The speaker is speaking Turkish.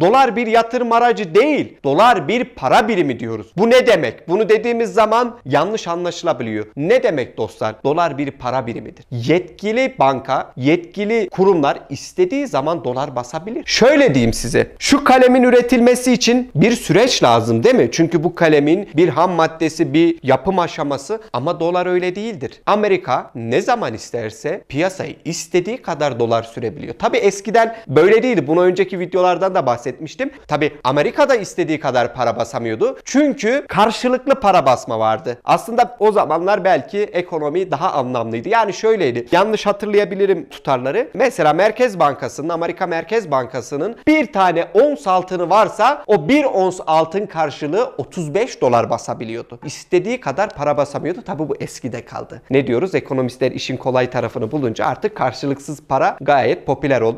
Dolar bir yatırım aracı değil. Dolar bir para birimi diyoruz. Bu ne demek? Bunu dediğimiz zaman yanlış anlaşılabiliyor. Ne demek dostlar? Dolar bir para birimidir. Yetkili banka, yetkili kurumlar istediği zaman dolar basabilir. Şöyle diyeyim size. Şu kalemin üretilmesi için bir süreç lazım değil mi? Çünkü bu kalemin bir ham maddesi, bir yapım aşaması ama dolar öyle değildir. Amerika ne zaman isterse piyasayı istediği kadar dolar sürebiliyor. Tabi eskiden böyle değildi. Bunu önceki videolardan da bahsettim bahsetmiştim. Tabi Amerika'da istediği kadar para basamıyordu. Çünkü karşılıklı para basma vardı. Aslında o zamanlar belki ekonomi daha anlamlıydı. Yani şöyleydi. Yanlış hatırlayabilirim tutarları. Mesela Merkez Bankası'nın, Amerika Merkez Bankası'nın bir tane ons altını varsa o bir ons altın karşılığı 35 dolar basabiliyordu. İstediği kadar para basamıyordu. Tabi bu eskide kaldı. Ne diyoruz? Ekonomistler işin kolay tarafını bulunca artık karşılıksız para gayet popüler oldu.